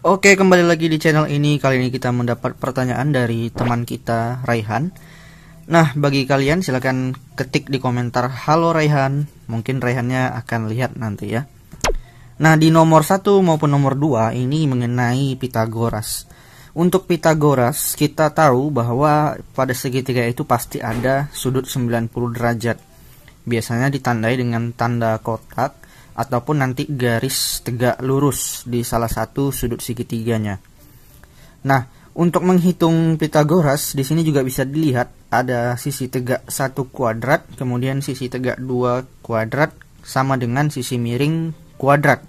Oke, kembali lagi di channel ini. Kali ini kita mendapat pertanyaan dari teman kita, Raihan. Nah, bagi kalian silahkan ketik di komentar "Halo Raihan". Mungkin Raihannya akan lihat nanti ya. Nah, di nomor 1 maupun nomor 2 ini mengenai Pitagoras. Untuk Pitagoras, kita tahu bahwa pada segitiga itu pasti ada sudut 90 derajat. Biasanya ditandai dengan tanda kotak ataupun nanti garis tegak lurus di salah satu sudut segitiganya. Nah, untuk menghitung Pitagoras di sini juga bisa dilihat ada sisi tegak satu kuadrat, kemudian sisi tegak dua kuadrat sama dengan sisi miring kuadrat.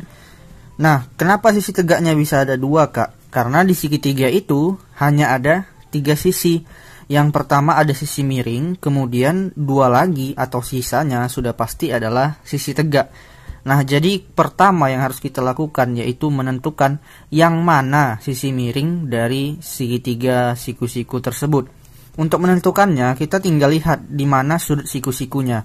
Nah, kenapa sisi tegaknya bisa ada dua kak? Karena di segitiga itu hanya ada tiga sisi. Yang pertama ada sisi miring, kemudian dua lagi atau sisanya sudah pasti adalah sisi tegak. Nah, jadi pertama yang harus kita lakukan yaitu menentukan yang mana sisi miring dari segitiga siku-siku tersebut. Untuk menentukannya, kita tinggal lihat di mana sudut siku-sikunya.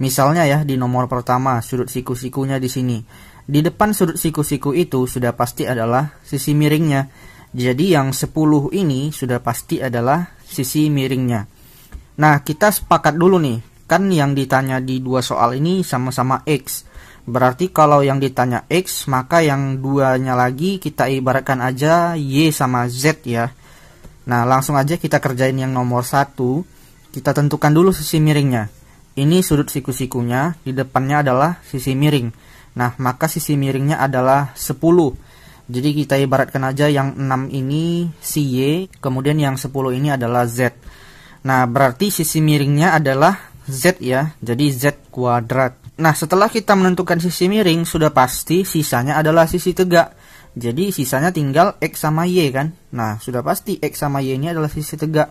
Misalnya ya, di nomor pertama sudut siku-sikunya di sini. Di depan sudut siku-siku itu sudah pasti adalah sisi miringnya. Jadi yang 10 ini sudah pasti adalah sisi miringnya. Nah, kita sepakat dulu nih. Kan yang ditanya di dua soal ini sama-sama X Berarti kalau yang ditanya X, maka yang duanya lagi kita ibaratkan aja Y sama Z ya. Nah, langsung aja kita kerjain yang nomor satu. Kita tentukan dulu sisi miringnya. Ini sudut siku-sikunya, di depannya adalah sisi miring. Nah, maka sisi miringnya adalah 10. Jadi kita ibaratkan aja yang 6 ini si Y, kemudian yang 10 ini adalah Z. Nah, berarti sisi miringnya adalah Z ya, jadi Z kuadrat. Nah, setelah kita menentukan sisi miring, sudah pasti sisanya adalah sisi tegak. Jadi, sisanya tinggal X sama Y kan? Nah, sudah pasti X sama Y ini adalah sisi tegak.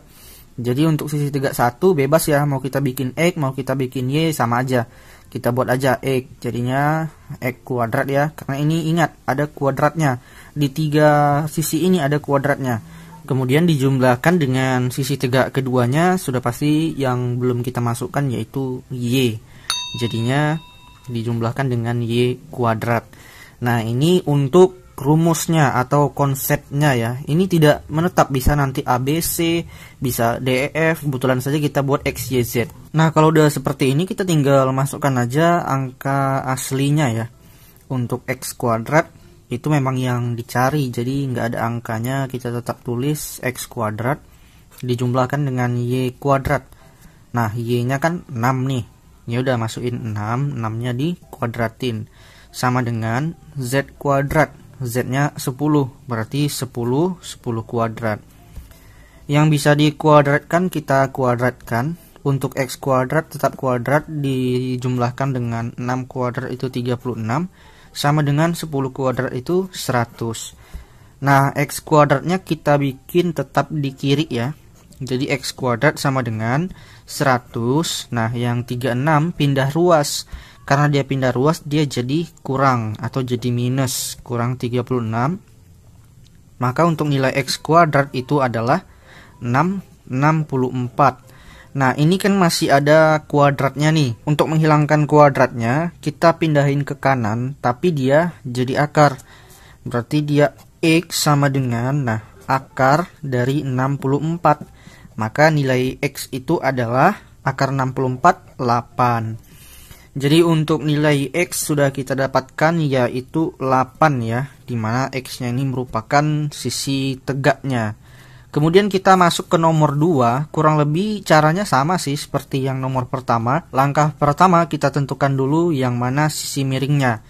Jadi, untuk sisi tegak satu bebas ya. Mau kita bikin X, mau kita bikin Y, sama aja. Kita buat aja X. Jadinya X kuadrat ya. Karena ini ingat, ada kuadratnya. Di tiga sisi ini ada kuadratnya. Kemudian dijumlahkan dengan sisi tegak keduanya, sudah pasti yang belum kita masukkan yaitu Y. Jadinya dijumlahkan dengan y kuadrat. Nah, ini untuk rumusnya atau konsepnya ya. Ini tidak menetap bisa nanti ABC, bisa DEF, kebetulan saja kita buat XYZ. Nah, kalau udah seperti ini kita tinggal masukkan aja angka aslinya ya. Untuk X kuadrat itu memang yang dicari, jadi nggak ada angkanya, kita tetap tulis X kuadrat dijumlahkan dengan Y kuadrat. Nah, Y-nya kan 6 nih. Ini udah masukin 6 6 nya di kuadratin sama dengan Z kuadrat Z nya 10 berarti 10 10 kuadrat yang bisa dikuadratkan kita kuadratkan untuk X kuadrat tetap kuadrat dijumlahkan dengan 6 kuadrat itu 36 sama dengan 10 kuadrat itu 100 nah X kuadratnya kita bikin tetap di kiri ya jadi X kuadrat sama dengan 100. Nah, yang 36 pindah ruas. Karena dia pindah ruas, dia jadi kurang atau jadi minus, kurang 36. Maka untuk nilai X kuadrat itu adalah 6, 64. Nah, ini kan masih ada kuadratnya nih. Untuk menghilangkan kuadratnya, kita pindahin ke kanan, tapi dia jadi akar. Berarti dia X sama dengan, nah, akar dari 64 maka nilai X itu adalah akar 64, 8. Jadi untuk nilai X sudah kita dapatkan yaitu 8 ya, dimana X-nya ini merupakan sisi tegaknya. Kemudian kita masuk ke nomor 2, kurang lebih caranya sama sih seperti yang nomor pertama. Langkah pertama kita tentukan dulu yang mana sisi miringnya.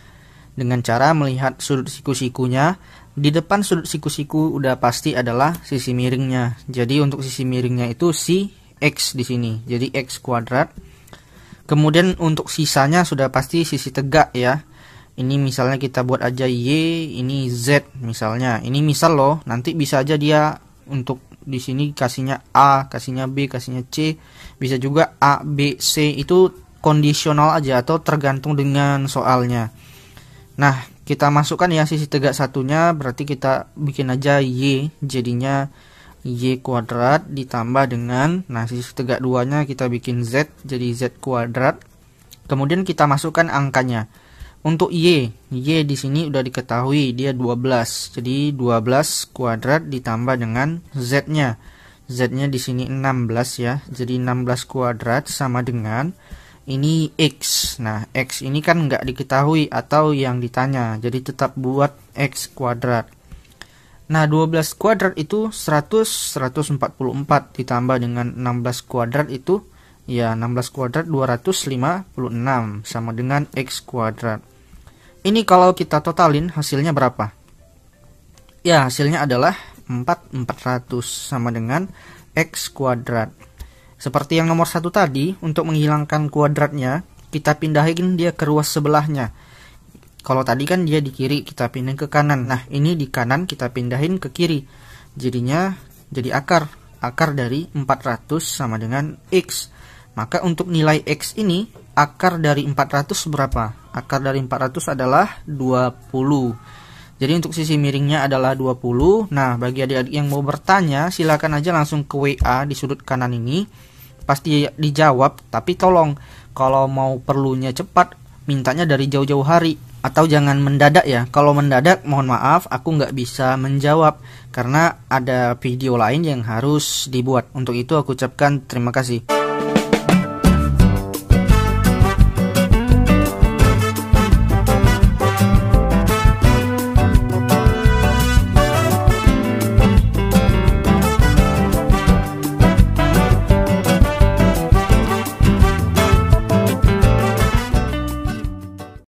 Dengan cara melihat sudut siku-sikunya, di depan sudut siku-siku udah pasti adalah sisi miringnya. Jadi untuk sisi miringnya itu si x di sini. Jadi x kuadrat. Kemudian untuk sisanya sudah pasti sisi tegak ya. Ini misalnya kita buat aja y, ini z misalnya. Ini misal loh, nanti bisa aja dia untuk di sini kasihnya a, kasihnya b, kasihnya c, bisa juga a, b, c itu kondisional aja atau tergantung dengan soalnya. Nah, kita masukkan ya sisi tegak satunya berarti kita bikin aja y jadinya y kuadrat ditambah dengan nah sisi tegak duanya kita bikin z jadi z kuadrat kemudian kita masukkan angkanya untuk y y di sini udah diketahui dia 12 jadi 12 kuadrat ditambah dengan z nya z nya di sini 16 ya jadi 16 kuadrat sama dengan ini X. Nah, X ini kan nggak diketahui atau yang ditanya. Jadi tetap buat X kuadrat. Nah, 12 kuadrat itu 100, 144 ditambah dengan 16 kuadrat itu ya 16 kuadrat 256 sama dengan X kuadrat. Ini kalau kita totalin hasilnya berapa? Ya, hasilnya adalah 4400 sama dengan X kuadrat. Seperti yang nomor satu tadi, untuk menghilangkan kuadratnya, kita pindahin dia ke ruas sebelahnya. Kalau tadi kan dia di kiri, kita pindahin ke kanan. Nah, ini di kanan kita pindahin ke kiri. Jadinya jadi akar. Akar dari 400 sama dengan X. Maka untuk nilai X ini, akar dari 400 berapa? Akar dari 400 adalah 20. Jadi untuk sisi miringnya adalah 20. Nah, bagi adik-adik yang mau bertanya, silakan aja langsung ke WA di sudut kanan ini pasti dijawab tapi tolong kalau mau perlunya cepat mintanya dari jauh-jauh hari atau jangan mendadak ya kalau mendadak mohon maaf aku nggak bisa menjawab karena ada video lain yang harus dibuat untuk itu aku ucapkan terima kasih